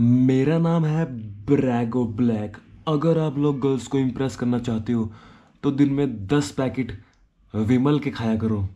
मेरा नाम है ब्रैगो ब्लैक अगर आप लोग गर्ल्स को इम्प्रेस करना चाहते हो तो दिन में दस पैकेट विमल के खाया करो